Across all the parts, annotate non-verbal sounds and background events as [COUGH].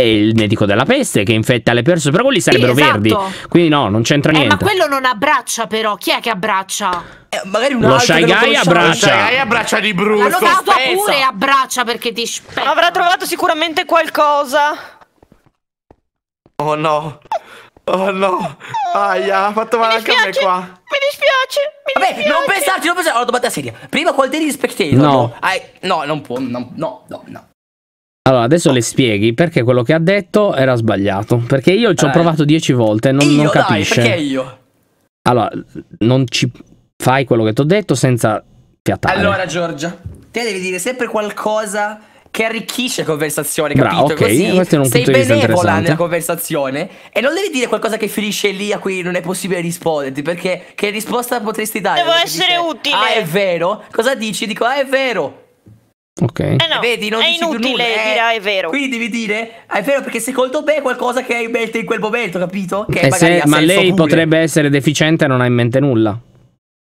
è il medico della peste che infetta le persone, però quelli sarebbero sì, esatto. verdi. Quindi no, non c'entra eh, niente. Ma quello non abbraccia però, chi è che abbraccia? Eh, magari un lo Shy Guy abbraccia. Lo Shy Guy abbraccia di brutto. L'hanno dato pure abbraccia perché ti spetta. Avrà trovato sicuramente qualcosa. Oh no. Oh no. Aia, ha fatto male anche a me qua. Mi dispiace. Mi Vabbè, dispiace. non pensarci, non pensarci. Allora, domanda seria. Prima qual devi spectator? No. no, no, non può. No, no, no. no. Allora, adesso le spieghi perché quello che ha detto era sbagliato. Perché io ci ho eh. provato dieci volte, non, io, non capisce. Dai, perché io? Allora, non ci fai quello che ti ho detto senza piattare. Allora, Giorgia, te devi dire sempre qualcosa che arricchisce conversazione, capito? Bra, ok, Così questo è un sei benevola nella conversazione e non devi dire qualcosa che finisce lì a cui non è possibile risponderti, perché che risposta potresti dare? Devo essere dice, utile. Ah, è vero? Cosa dici? Dico, ah, è vero. Ok. Eh no, eh, Vedi, non è inutile eh. dire ah, è vero. Quindi devi dire ah, è vero perché secondo me è qualcosa che hai in mente in quel momento, capito? Che e eh, se, ma lei pure. potrebbe essere deficiente e non ha in mente nulla.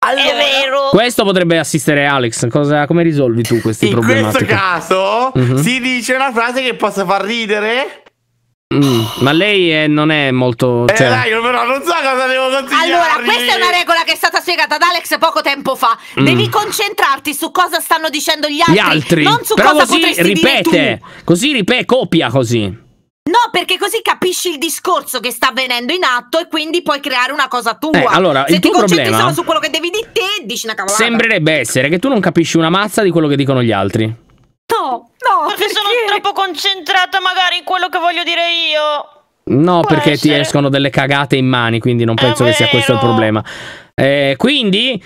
Allora, è vero. Questo potrebbe assistere Alex. Cosa, come risolvi tu questi problemi? In questo caso mm-hmm. si dice una frase che possa far ridere Mm, ma lei è, eh, non è molto. Eh, cioè... Eh, dai, però non so cosa devo consigliarvi. Allora, questa è una regola che è stata spiegata ad Alex poco tempo fa. Mm. Devi concentrarti su cosa stanno dicendo gli altri, gli altri. non su però cosa così potresti ripete, dire tu. Così ripete, copia così. No, perché così capisci il discorso che sta avvenendo in atto e quindi puoi creare una cosa tua. Eh, allora, Se il ti tuo concentri solo su quello che devi di te, dici una cavolata. Sembrerebbe essere che tu non capisci una mazza di quello che dicono gli altri. No perché, sono troppo concentrata magari in quello che voglio dire io. No, Può perché essere. ti escono delle cagate in mani, quindi non penso che sia questo il problema. Eh, quindi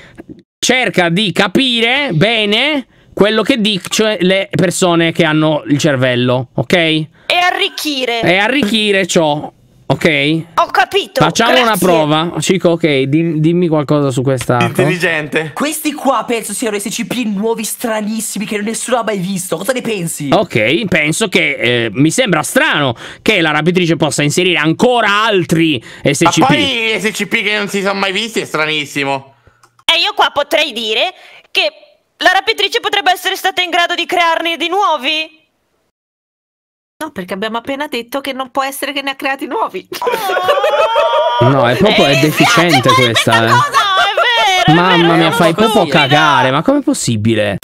cerca di capire bene quello che dicono cioè le persone che hanno il cervello, ok? E arricchire. E arricchire ciò. Ok? Ho capito. Facciamo grazie. una prova. Cico, ok, dim, dimmi qualcosa su questa. Intelligente. Questi qua penso siano SCP nuovi stranissimi che nessuno ha mai visto. Cosa ne pensi? Ok, penso che eh, mi sembra strano che la rapitrice possa inserire ancora altri SCP. Ma poi SCP che non si sono mai visti è stranissimo. E io qua potrei dire che la rapitrice potrebbe essere stata in grado di crearne di nuovi. No, perché abbiamo appena detto che non può essere che ne ha creati nuovi. [LAUGHS] no, è proprio è eh, deficiente questa. Eh. Cosa, vero, Mamma vero, mia, fai proprio cagare, ma com'è possibile?